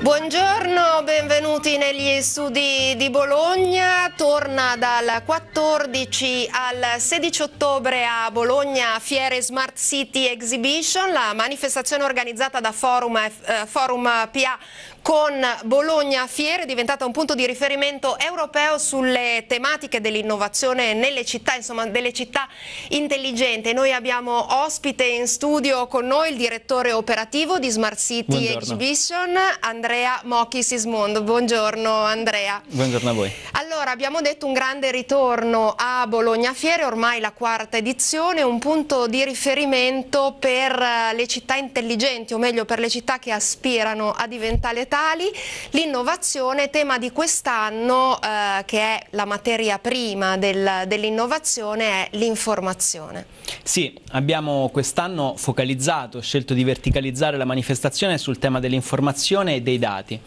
Buongiorno, benvenuti negli studi di Bologna. Torna dal 14 al 16 ottobre a Bologna Fiere Smart City Exhibition, la manifestazione organizzata da Forum, eh, Forum PA con Bologna Fiere diventata un punto di riferimento europeo sulle tematiche dell'innovazione nelle città, insomma delle città intelligenti. Noi abbiamo ospite in studio con noi il direttore operativo di Smart City Buongiorno. Exhibition, Andrea Mochi Sismondo. Buongiorno Andrea. Buongiorno a voi. Allora, abbiamo detto un grande ritorno a Bologna Fiere, ormai la quarta edizione, un punto di riferimento per eh, le città intelligenti, o meglio per le città che aspirano a diventare tali. L'innovazione, tema di quest'anno, eh, che è la materia prima del, dell'innovazione, è l'informazione. Sì, abbiamo quest'anno focalizzato, scelto di verticalizzare la manifestazione sul tema dell'informazione dei dati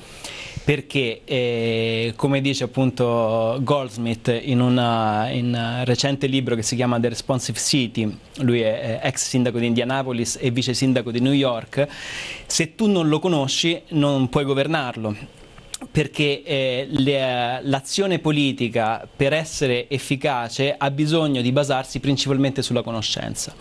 perché eh, come dice appunto Goldsmith in, una, eh, in, un recente libro che si chiama The Responsive City, lui è ex sindaco di Indianapolis e vice sindaco di New York, se tu non lo conosci non puoi governarlo perché eh, le, l'azione politica per essere efficace ha bisogno di basarsi principalmente sulla conoscenza.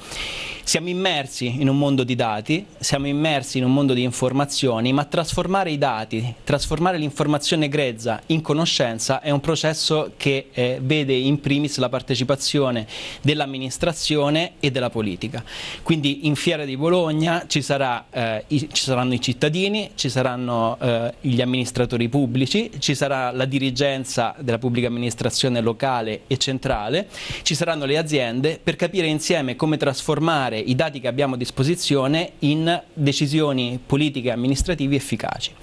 Siamo immersi in un mondo di dati, siamo immersi in un mondo di informazioni, ma trasformare i dati, trasformare l'informazione grezza in conoscenza è un processo che eh, vede in primis la partecipazione dell'amministrazione e della politica. Quindi in Fiera di Bologna ci, sarà, eh, i, ci saranno i cittadini, ci saranno eh, gli amministratori pubblici, ci sarà la dirigenza della pubblica amministrazione locale e centrale, ci saranno le aziende per capire insieme come trasformare trasformare i dati che abbiamo a disposizione in decisioni politiche e amministrative efficaci.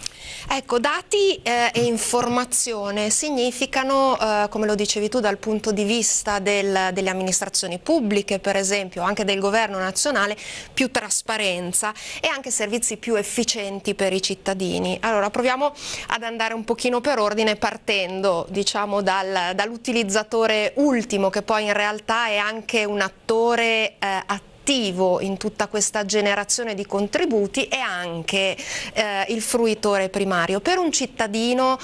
Ecco, dati eh, e informazione significano, eh, come lo dicevi tu, dal punto di vista del, delle amministrazioni pubbliche, per esempio, anche del governo nazionale, più trasparenza e anche servizi più efficienti per i cittadini. Allora, proviamo ad andare un pochino per ordine partendo, diciamo, dal, dall'utilizzatore ultimo, che poi in realtà è anche un attore eh, attivo attivo in tutta questa generazione di contributi è anche eh, il fruitore primario. Per un cittadino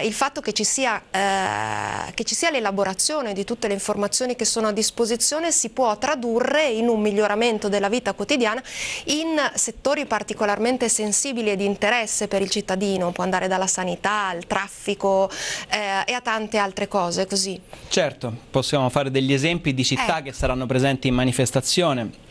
eh, il fatto che ci sia, eh, sia l'elaborazione di tutte le informazioni che sono a disposizione si può tradurre in un miglioramento della vita quotidiana in settori particolarmente sensibili e di interesse per il cittadino, può andare dalla sanità al traffico eh, e a tante altre cose così. Certo, possiamo fare degli esempi di città eh. che saranno presenti in manifestazione Regione.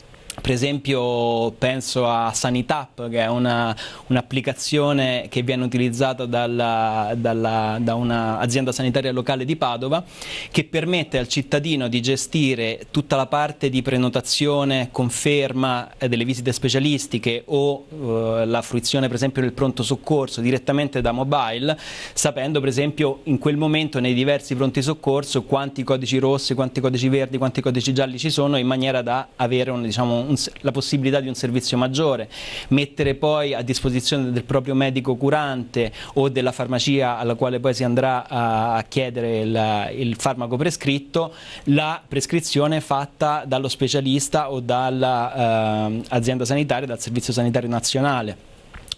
Per esempio penso a Sanitap che è un'applicazione che viene utilizzata dalla, dalla, da un'azienda sanitaria locale di Padova che permette al cittadino di gestire tutta la parte di prenotazione, conferma eh, delle visite specialistiche o eh, la fruizione per esempio del pronto soccorso direttamente da mobile sapendo per esempio in quel momento nei diversi pronti soccorso quanti codici rossi, quanti codici verdi, quanti codici gialli ci sono in maniera da avere un, diciamo, un, la possibilità di un servizio maggiore, mettere poi a disposizione del proprio medico curante o della farmacia alla quale poi si andrà a, a chiedere il, il, farmaco prescritto, la prescrizione fatta dallo specialista o dall'azienda ehm, eh, sanitaria, dal Servizio Sanitario Nazionale.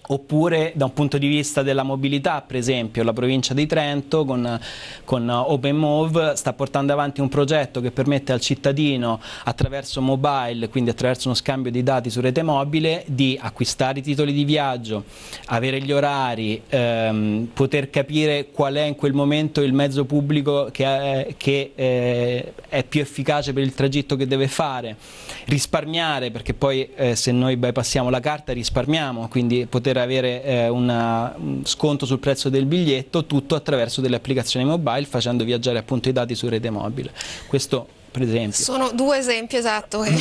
Oppure da un punto di vista della mobilità, per esempio, la provincia di Trento con, con OpenMove sta portando avanti un progetto che permette al cittadino attraverso mobile, quindi attraverso uno scambio di dati su rete mobile, di acquistare i titoli di viaggio, avere gli orari, ehm, poter capire qual è in quel momento il mezzo pubblico che, è, che eh, è più efficace per il tragitto che deve fare, risparmiare, perché poi eh, se noi bypassiamo la carta risparmiamo, quindi poter per avere eh, un sconto sul prezzo del biglietto, tutto attraverso delle applicazioni mobile facendo viaggiare appunto i dati su rete mobile. Questo per esempio. Sono due esempi, esatto, che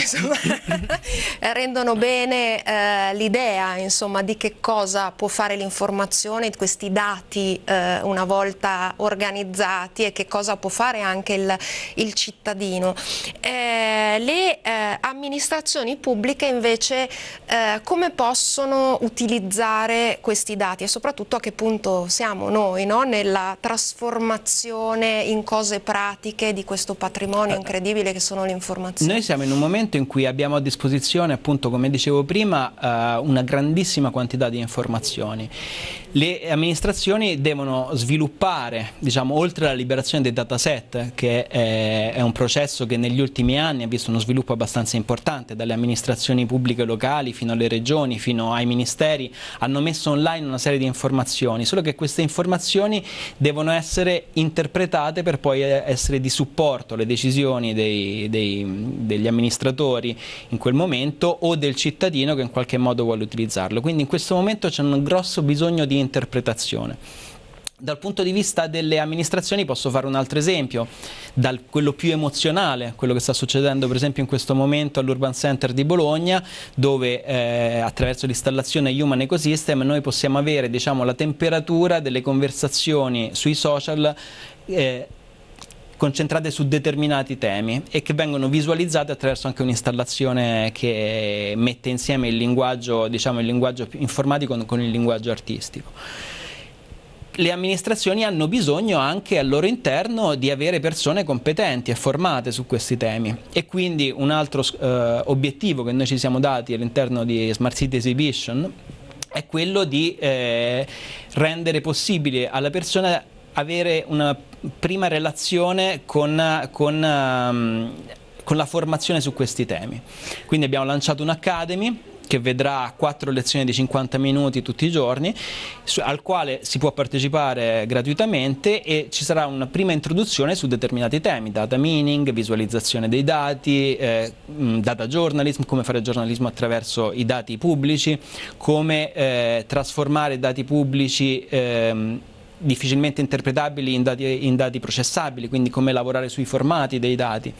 rendono bene eh, l'idea insomma, di che cosa può fare l'informazione, questi dati eh, una volta organizzati e che cosa può fare anche il, il cittadino. Eh, le eh, amministrazioni pubbliche invece eh, come possono utilizzare questi dati e soprattutto a che punto siamo noi no? nella trasformazione in cose pratiche di questo patrimonio incredibile? Eh, incredibile che sono le informazioni. Noi siamo in un momento in cui abbiamo a disposizione, appunto, come dicevo prima, eh, una grandissima quantità di informazioni le amministrazioni devono sviluppare, diciamo, oltre alla liberazione dei dataset, che è, un processo che negli ultimi anni ha visto uno sviluppo abbastanza importante, dalle amministrazioni pubbliche locali fino alle regioni, fino ai ministeri, hanno messo online una serie di informazioni, solo che queste informazioni devono essere interpretate per poi eh, essere di supporto alle decisioni dei, dei, degli amministratori in quel momento o del cittadino che in qualche modo vuole utilizzarlo. Quindi in questo momento c'è un grosso bisogno di interpretazione. Dal punto di vista delle amministrazioni posso fare un altro esempio, da quello più emozionale, quello che sta succedendo per esempio in questo momento all'Urban Center di Bologna, dove eh, attraverso l'installazione Human Ecosystem noi possiamo avere diciamo, la temperatura delle conversazioni sui social eh, concentrate su determinati temi e che vengono visualizzate attraverso anche un'installazione che mette insieme il linguaggio, diciamo, il linguaggio informatico con il linguaggio artistico le amministrazioni hanno bisogno anche al loro interno di avere persone competenti e formate su questi temi e quindi un altro eh, obiettivo che noi ci siamo dati all'interno di Smart City Exhibition è quello di eh, rendere possibile alla persona avere una prima relazione con, con, um, con la formazione su questi temi. Quindi abbiamo lanciato un'Academy che vedrà quattro lezioni di 50 minuti tutti i giorni, al quale si può partecipare gratuitamente e ci sarà una prima introduzione su determinati temi, data mining, visualizzazione dei dati, eh, data journalism, come fare giornalismo attraverso i dati pubblici, come eh, trasformare i dati pubblici eh, difficilmente interpretabili in dati, in dati processabili, quindi come lavorare sui formati dei dati.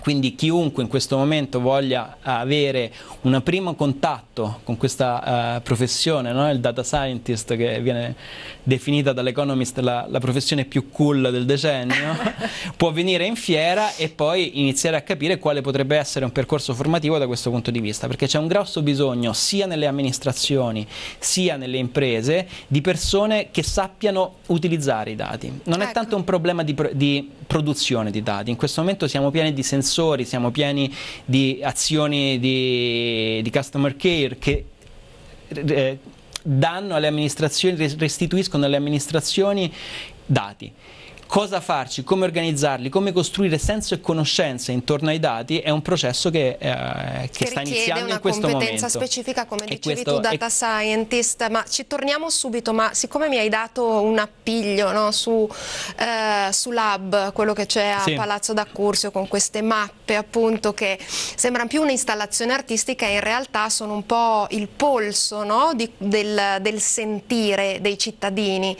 Quindi chiunque in questo momento voglia eh, avere un primo contatto con questa uh, professione, no? il data scientist che viene definita dall'Economist la, la professione più cool del decennio, può venire in fiera e poi iniziare a capire quale potrebbe essere un percorso formativo da questo punto di vista, perché c'è un grosso bisogno sia nelle amministrazioni sia nelle imprese di persone che sappiano utilizzare i dati. Non ecco. è certo. tanto un problema di, pro- di produzione di dati. In questo momento siamo pieni di sensori, siamo pieni di azioni di, di customer care che eh, danno alle amministrazioni, restituiscono alle amministrazioni dati cosa farci, come organizzarli, come costruire senso e conoscenza intorno ai dati è un processo che, eh, che, che sta iniziando in questo momento. una competenza specifica come e dicevi tu data è... scientist, ma ci torniamo subito, ma siccome mi hai dato un appiglio no, su, eh, su Lab, quello che c'è a sì. Palazzo d'Accursio con queste mappe appunto che sembrano più un'installazione artistica e in realtà sono un po' il polso no, di, del, del, sentire dei cittadini.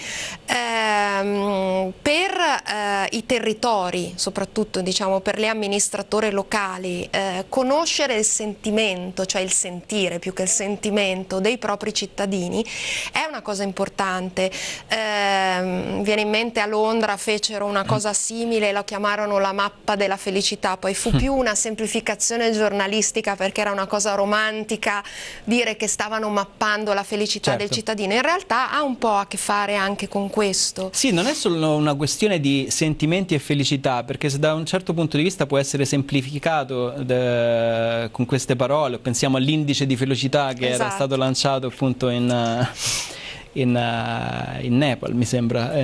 Eh, per eh, i territori, soprattutto diciamo, per le amministratori locali, eh, conoscere il sentimento, cioè il sentire più che il sentimento dei propri cittadini è una cosa importante. Eh, viene in mente a Londra fecero una mm. cosa simile, la chiamarono la mappa della felicità, poi fu mm. più una semplificazione giornalistica perché era una cosa romantica dire che stavano mappando la felicità certo. del cittadino. In realtà ha un po' a che fare anche con questo. Sì, non è solo una questione questione di sentimenti e felicità, perché se da un certo punto di vista può essere semplificato de, eh, con queste parole, pensiamo all'indice di felicità che esatto. era stato lanciato appunto in, eh, in, eh, in Nepal, mi sembra.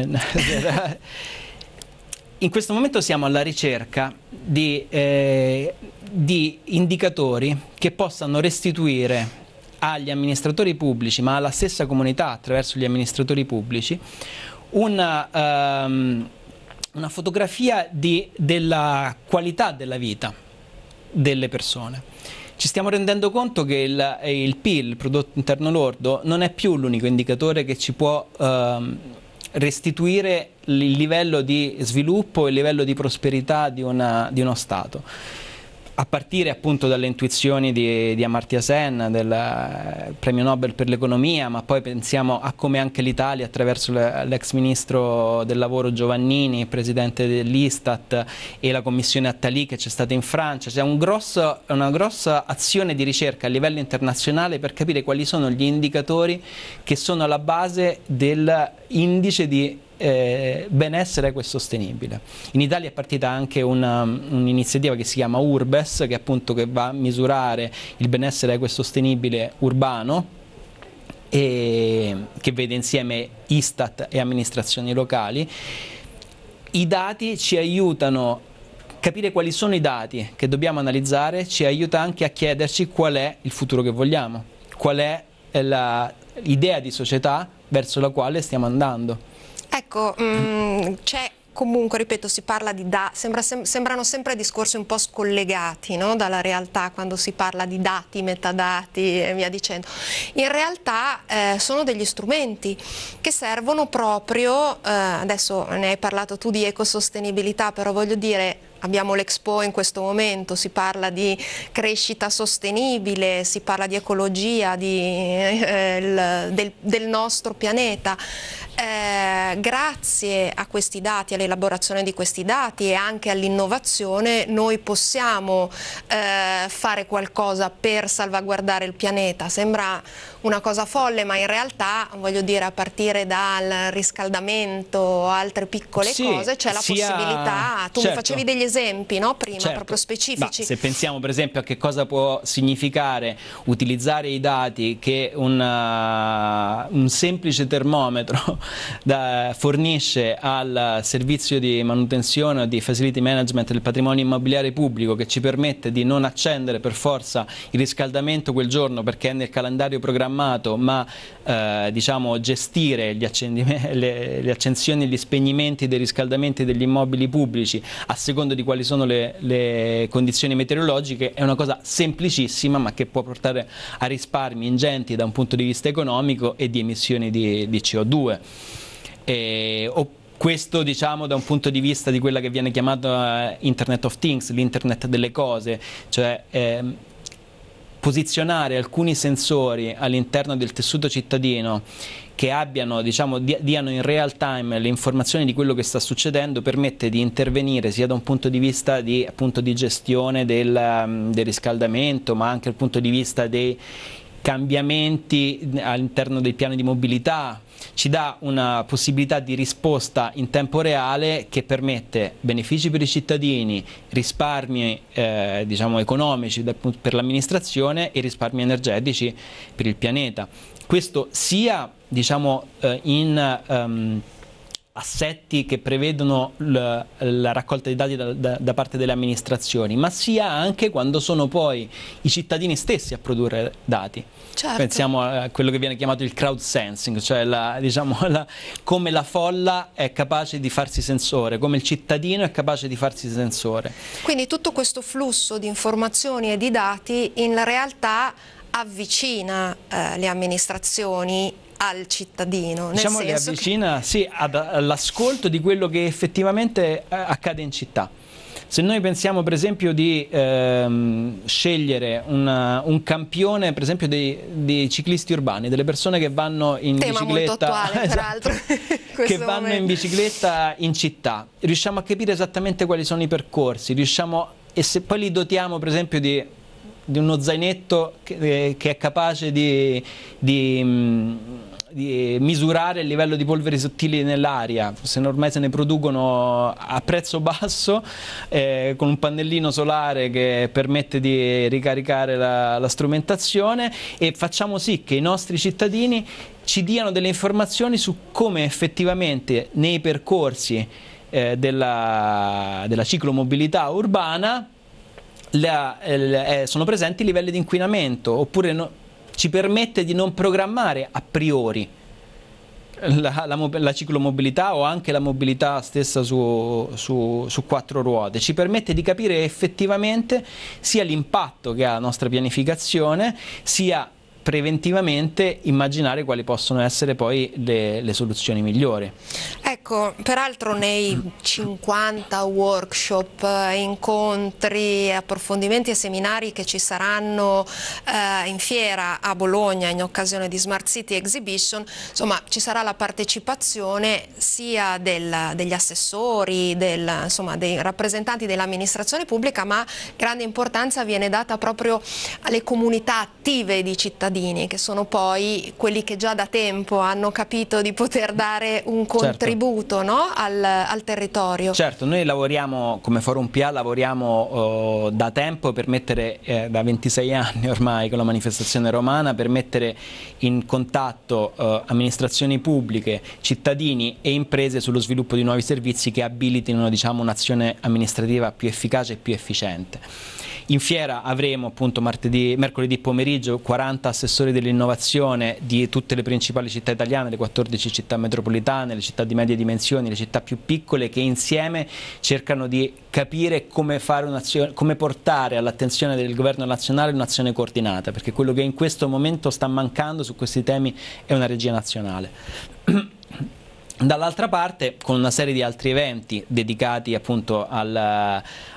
in questo momento siamo alla ricerca di, eh, di indicatori che possano restituire agli amministratori pubblici, ma alla stessa comunità attraverso gli amministratori pubblici, una, um, ehm, una fotografia di, della qualità della vita delle persone. Ci stiamo rendendo conto che il, il PIL, il prodotto interno lordo, non è più l'unico indicatore che ci può um, restituire il livello di sviluppo e il livello di prosperità di, una, di uno Stato a partire appunto dalle intuizioni di, di Amartya Sen, del eh, premio Nobel per l'economia, ma poi pensiamo a come anche l'Italia attraverso l'ex ministro del lavoro Giovannini, presidente dell'Istat e la commissione Attali che c'è stata in Francia, c'è un una grossa azione di ricerca a livello internazionale per capire quali sono gli indicatori che sono alla base dell'indice di eh, benessere equo e sostenibile. In Italia è partita anche una, um, un'iniziativa che si chiama Urbes, che appunto che va a misurare il benessere equo e sostenibile urbano, e, che vede insieme Istat e amministrazioni locali. I dati ci aiutano a capire quali sono i dati che dobbiamo analizzare, ci aiuta anche a chiederci qual è il futuro che vogliamo, qual è l'idea di società verso la quale stiamo andando. Ecco, mm, c'è comunque, ripeto, si parla di dati, sembra, sem, sembrano sempre discorsi un po' scollegati no? dalla realtà quando si parla di dati, metadati e via dicendo. In realtà eh, sono degli strumenti che servono proprio, eh, adesso ne hai parlato tu di ecosostenibilità, però voglio dire Abbiamo l'Expo in questo momento, si parla di crescita sostenibile, si parla di ecologia, di, eh, il, del, del, nostro pianeta. Eh, grazie a questi dati, all'elaborazione di questi dati e anche all'innovazione noi possiamo eh, fare qualcosa per salvaguardare il pianeta. Sembra una cosa folle ma in realtà voglio dire a partire dal riscaldamento, altre piccole sì, cose c'è la sia... possibilità, tu certo. mi facevi degli esempi esempi no? prima, certo. proprio specifici. Ma se pensiamo per esempio a che cosa può significare utilizzare i dati che una, eh, un semplice termometro da, fornisce al servizio di manutenzione o di facility management del patrimonio immobiliare pubblico che ci permette di non accendere per forza il riscaldamento quel giorno perché è nel calendario programmato ma eh, diciamo, gestire gli le, le accensioni e gli spegnimenti dei riscaldamenti degli immobili pubblici a secondo di quali sono le, le condizioni meteorologiche è una cosa semplicissima ma che può portare a risparmi ingenti da un punto di vista economico e di emissioni di, di CO2. E, questo diciamo da un punto di vista di quella che viene chiamata eh, Internet of Things, l'Internet delle cose, cioè eh, posizionare alcuni sensori all'interno del tessuto cittadino che abbiano, diciamo, diano in real time le informazioni di quello che sta succedendo permette di intervenire sia da un punto di vista di, appunto, di gestione del, mm, del riscaldamento ma anche dal punto di vista dei cambiamenti all'interno dei piani di mobilità ci dà una possibilità di risposta in tempo reale che permette benefici per i cittadini, risparmi eh, diciamo, economici per l'amministrazione e risparmi energetici per il pianeta. Questo sia diciamo, eh, in... Um, assetti che prevedono la, la raccolta di dati da, da, da, parte delle amministrazioni, ma sia anche quando sono poi i cittadini stessi a produrre dati. Certo. Pensiamo a quello che viene chiamato il crowd sensing, cioè la, diciamo, la, come la folla è capace di farsi sensore, come il cittadino è capace di farsi sensore. Quindi tutto questo flusso di informazioni e di dati in realtà avvicina eh, le amministrazioni al cittadino. Diciamo nel senso che avvicina che... sì, all'ascolto di quello che effettivamente eh, accade in città. Se noi pensiamo per esempio di ehm, scegliere una, un campione per esempio dei, dei, ciclisti urbani, delle persone che vanno in Tema bicicletta, attuale, esatto, che vanno momento. in bicicletta in città, riusciamo a capire esattamente quali sono i percorsi, riusciamo, e se poi li dotiamo per esempio di di uno zainetto che, eh, che è capace di, di, mm, di misurare il livello di polveri sottili nell'aria, se ormai se ne producono a prezzo basso eh, con un pannellino solare che permette di ricaricare la, la strumentazione e facciamo sì che i nostri cittadini ci diano delle informazioni su come effettivamente nei percorsi eh, della, della ciclomobilità urbana la, eh, eh sono presenti i livelli di inquinamento oppure no, ci permette di non programmare a priori la, la, la ciclomobilità o anche la mobilità stessa su, su, su, quattro ruote, ci permette di capire effettivamente sia l'impatto che ha la nostra pianificazione, sia preventivamente immaginare quali possono essere poi le, le soluzioni migliori. Ecco, peraltro nei 50 workshop, eh, incontri, approfondimenti e seminari che ci saranno eh, in fiera a Bologna in occasione di Smart City Exhibition, insomma ci sarà la partecipazione sia del, degli assessori, del, insomma, dei rappresentanti dell'amministrazione pubblica, ma grande importanza viene data proprio alle comunità attive di cittadini cittadini che sono poi quelli che già da tempo hanno capito di poter dare un certo. contributo certo. no? al, al, territorio. Certo, noi lavoriamo come Forum PA, lavoriamo eh, da tempo per mettere, eh, da 26 anni ormai con la manifestazione romana, per mettere in contatto eh, amministrazioni pubbliche, cittadini e imprese sullo sviluppo di nuovi servizi che abilitino diciamo, un'azione amministrativa più efficace e più efficiente. In fiera avremo appunto martedì, mercoledì pomeriggio 40 assessori dell'innovazione di tutte le principali città italiane, le 14 città metropolitane, le città di medie dimensioni, le città più piccole che insieme cercano di capire come, come portare all'attenzione del governo nazionale un'azione coordinata, perché quello che in questo momento sta mancando su questi temi è una regia nazionale. Dall'altra parte, con una serie di altri eventi dedicati appunto al,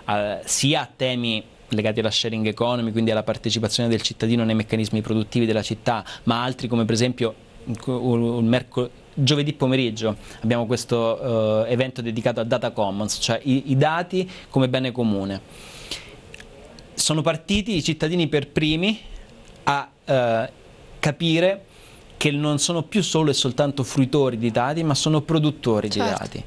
al, sia a temi legati alla sharing economy, quindi alla partecipazione del cittadino nei meccanismi produttivi della città, ma altri come per esempio Giovedì pomeriggio abbiamo questo eh, evento dedicato a data commons, cioè i, i dati come bene comune. Sono partiti i cittadini per primi a eh, capire che non sono più solo e soltanto fruitori di dati, ma sono produttori certo. di dati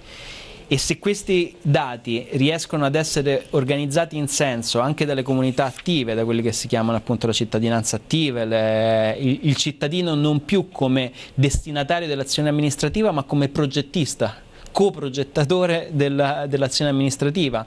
e se questi dati riescono ad essere organizzati in senso anche dalle comunità attive, da quelle che si chiamano appunto la cittadinanza attiva, le, il, il cittadino non più come destinatario dell'azione amministrativa ma come progettista coprogettatore della, dell'azione amministrativa.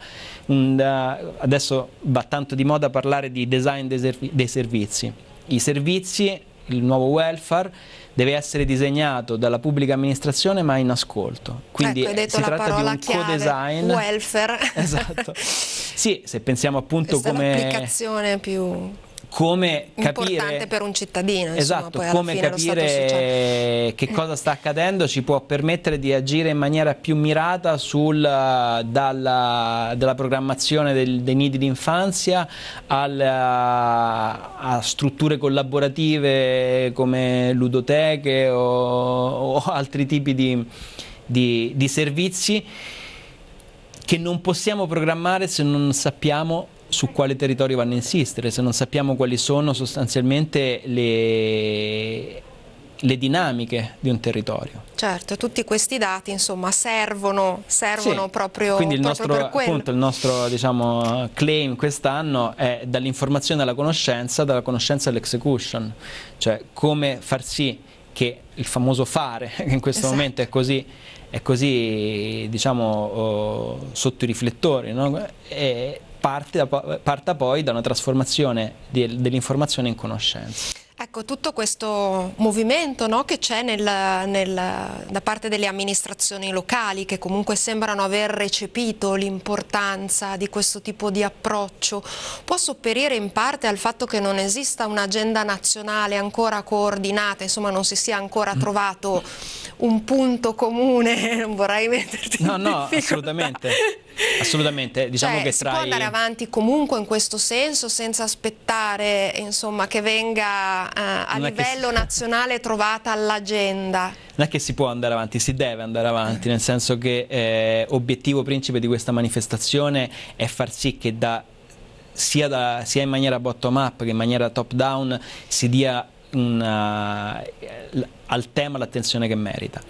Mm, adesso va tanto di moda parlare di design dei servizi. I servizi, il nuovo welfare deve essere disegnato dalla pubblica amministrazione ma in ascolto. Quindi ecco, si tratta di un co-design. Welfare. Esatto. Sì, se pensiamo appunto Questa come... Un'applicazione più come capire... Importante per un cittadino, esatto, insomma, come capire che cosa sta accadendo ci può permettere di agire in maniera più mirata sul, dalla, dalla programmazione del, dei nidi d'infanzia a strutture collaborative come ludoteche o, o altri tipi di, di, di servizi che non possiamo programmare se non sappiamo su quale territorio vanno a insistere, se non sappiamo quali sono sostanzialmente le, le dinamiche di un territorio. Certo, tutti questi dati insomma servono, servono sì, proprio, quindi il proprio nostro, per quello. Appunto, il nostro diciamo, claim quest'anno è dall'informazione alla conoscenza, dalla conoscenza all'execution, cioè come far sì che il famoso fare, che in questo esatto. momento è così, è così diciamo, oh, sotto i riflettori, no? e, parte, parta poi da una trasformazione dell'informazione in conoscenza. Ecco, tutto questo movimento no, che c'è da parte delle amministrazioni locali che comunque sembrano aver recepito l'importanza di questo tipo di approccio può sopperire in parte al fatto che non esista un'agenda nazionale ancora coordinata, insomma non si sia ancora mm. trovato un punto comune, non vorrei metterti no, in No, no, assolutamente. Assolutamente, diciamo cioè, che tra si può andare avanti comunque in questo senso senza aspettare insomma, che venga eh, a non livello si... nazionale trovata l'agenda. Non è che si può andare avanti, si deve andare avanti, nel senso che eh, obiettivo principe di questa manifestazione è far sì che da sia, da, sia, in maniera bottom up che in maniera top down si dia una, eh, al tema l'attenzione che merita.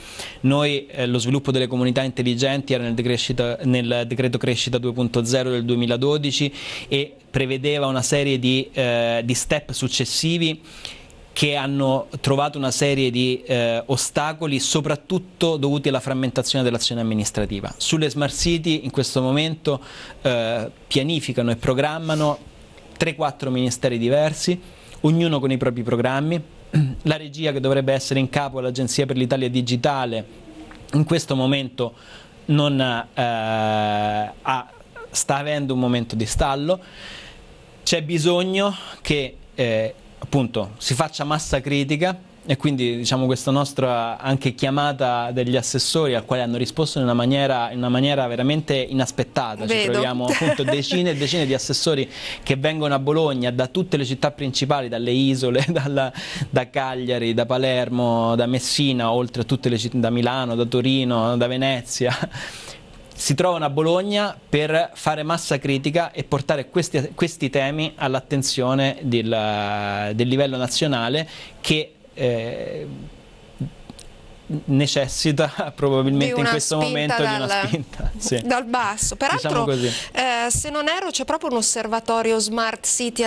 Noi eh, lo sviluppo delle comunità intelligenti era nel, nel decreto crescita 2.0 del 2012 e prevedeva una serie di, eh, di step successivi che hanno trovato una serie di eh, ostacoli, soprattutto dovuti alla frammentazione dell'azione amministrativa. Sulle smart city in questo momento eh, pianificano e programmano 3-4 ministeri diversi ognuno con i propri programmi, la regia che dovrebbe essere in capo all'Agenzia per l'Italia Digitale in questo momento non, eh, ha, sta avendo un momento di stallo, c'è bisogno che eh, appunto, si faccia massa critica e quindi diciamo, questa nostra anche chiamata degli assessori al quale hanno risposto in una maniera, in una maniera veramente inaspettata. Vedo. Ci troviamo appunto decine e decine di assessori che vengono a Bologna da tutte le città principali, dalle isole, dalla, da Cagliari, da Palermo, da Messina, oltre a tutte le città, da Milano, da Torino, da Venezia si trovano a Bologna per fare massa critica e portare questi, questi temi all'attenzione del, del, livello nazionale che eh, necessita probabilmente in questo momento dal, di una spinta sì. dal basso peraltro diciamo eh, se non ero c'è proprio un osservatorio Smart City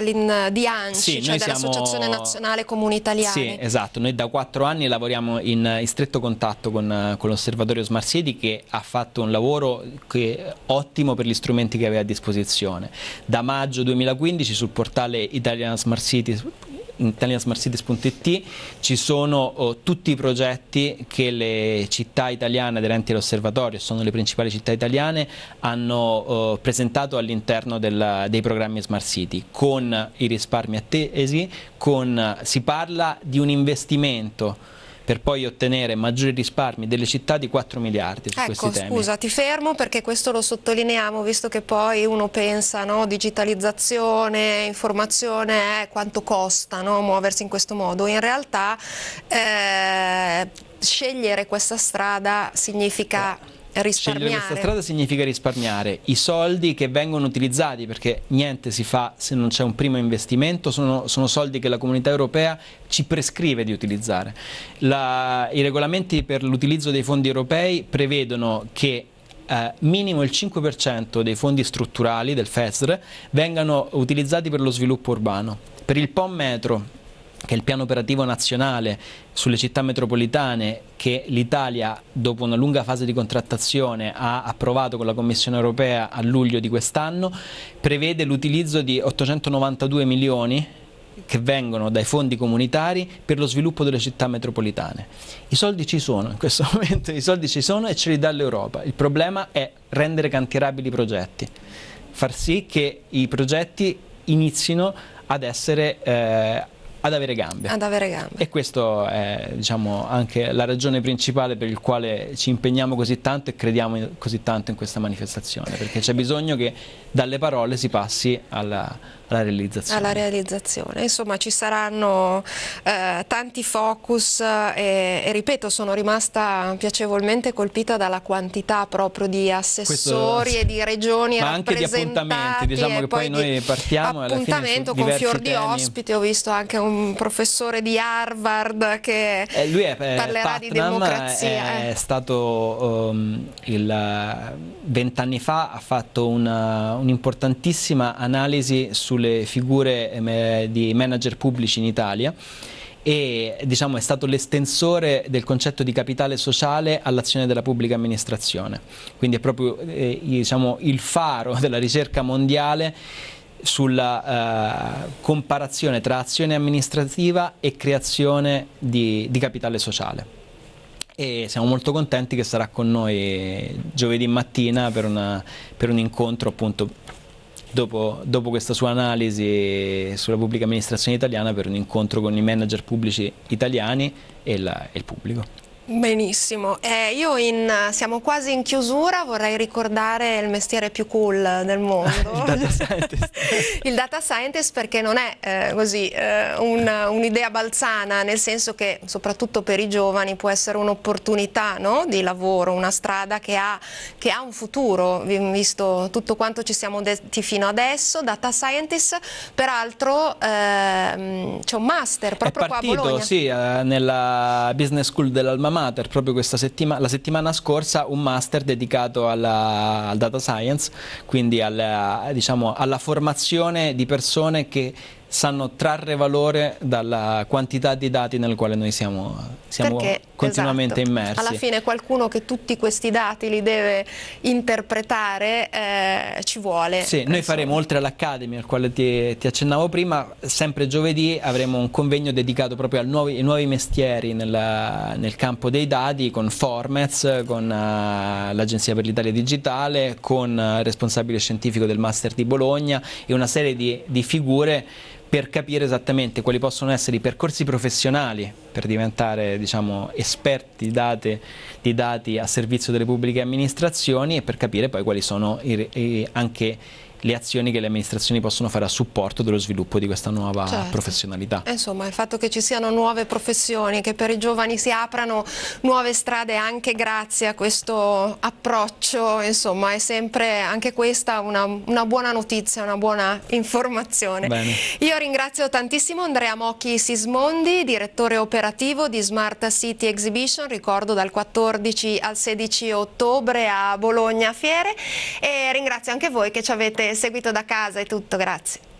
di ANCI sì, cioè dell'Associazione siamo... Nazionale Comuni Italiani sì esatto noi da quattro anni lavoriamo in, in stretto contatto con, con l'osservatorio Smart City che ha fatto un lavoro che, ottimo per gli strumenti che aveva a disposizione da maggio 2015 sul portale Italian Smart City in italiansmarcities.it ci sono oh, tutti i progetti che le città italiane aderenti all'osservatorio, sono le principali città italiane, hanno oh, presentato all'interno dei programmi Smart City con i risparmi attesi, con, si parla di un investimento per poi ottenere maggiori risparmi delle città di 4 miliardi su ecco, questi temi. scusa, ti fermo perché questo lo sottolineiamo, visto che poi uno pensa no, digitalizzazione, informazione, eh, quanto costa no, muoversi in questo modo. In realtà eh, scegliere questa strada significa... Eh risparmiare. Scegliere questa strada significa risparmiare. I soldi che vengono utilizzati, perché niente si fa se non c'è un primo investimento, sono, sono soldi che la comunità europea ci prescrive di utilizzare. La, I regolamenti per l'utilizzo dei fondi europei prevedono che eh, minimo il 5% dei fondi strutturali del FESR vengano utilizzati per lo sviluppo urbano. Per il POM metro che è il piano operativo nazionale sulle città metropolitane che l'Italia dopo una lunga fase di contrattazione ha approvato con la Commissione europea a luglio di quest'anno, prevede l'utilizzo di 892 milioni che vengono dai fondi comunitari per lo sviluppo delle città metropolitane. I soldi ci sono in questo momento, i soldi ci sono e ce li dà l'Europa. Il problema è rendere cantierabili i progetti, far sì che i progetti inizino ad essere... Eh, ad avere gambe. Ad avere gambe. E questa è diciamo, anche la ragione principale per il quale ci impegniamo così tanto e crediamo così tanto in questa manifestazione, perché c'è bisogno che dalle parole si passi alla, alla realizzazione. Alla realizzazione. Insomma ci saranno eh, tanti focus eh, e, e, ripeto sono rimasta piacevolmente colpita dalla quantità proprio di assessori Questo, e di regioni ma anche di appuntamenti, diciamo che poi, poi noi partiamo appuntamento alla fine con fior di ospiti, ho visto anche un professore di Harvard che eh, lui è, eh, parlerà Putnam di democrazia. È, eh, eh. è stato um, vent'anni fa ha fatto un'importantissima analisi sulle figure di manager pubblici in Italia e diciamo, è stato l'estensore del concetto di capitale sociale all'azione della pubblica amministrazione. Quindi è proprio eh, diciamo, il faro della ricerca mondiale sulla eh, comparazione tra azione amministrativa e creazione di, di capitale sociale e siamo molto contenti che sarà con noi giovedì mattina per, una, per un incontro appunto dopo, dopo, questa sua analisi sulla pubblica amministrazione italiana per un incontro con i manager pubblici italiani e, la, e il pubblico. Benissimo, eh, io in, siamo quasi in chiusura, vorrei ricordare il mestiere più cool del mondo, il, data scientist. il data scientist perché non è eh, così eh, un'idea balzana, nel senso che soprattutto per i giovani può essere un'opportunità no? di lavoro, una strada che ha, che ha, un futuro, visto tutto quanto ci siamo detti fino adesso, data scientist, peraltro ehm, c'è un master proprio partito, qua a Bologna. Sì, eh, nella business school dell'Alma Mater proprio questa settimana, la settimana scorsa un master dedicato alla, al data science, quindi alla, diciamo, alla formazione di persone che sanno trarre valore dalla quantità di dati nel quale noi siamo, siamo Perché, esatto, continuamente esatto, immersi. Alla fine qualcuno che tutti questi dati li deve interpretare eh, ci vuole. Sì, noi faremo oltre all'Academy al quale ti, ti, accennavo prima, sempre giovedì avremo un convegno dedicato proprio nuovi, ai nuovi mestieri nella, nel campo dei dati con Formez, con uh, l'Agenzia per l'Italia Digitale, con uh, eh, il responsabile scientifico del Master di Bologna e una serie di, di figure per capire esattamente quali possono essere i percorsi professionali per diventare diciamo, esperti date, di dati a servizio delle pubbliche amministrazioni e per capire poi quali sono i, i, anche le azioni che le amministrazioni possono fare a supporto dello sviluppo di questa nuova certo. professionalità. Eh, insomma, il fatto che ci siano nuove professioni, che per i giovani si aprano nuove strade anche grazie a questo approccio, insomma, è sempre anche questa una, una buona notizia, una buona informazione. Bene. Io ringrazio tantissimo Andrea Mocchi Sismondi, direttore operativo di Smart City Exhibition, ricordo dal 14 al 16 ottobre a Bologna Fiere e ringrazio anche voi che ci avete seguito da casa è tutto, grazie.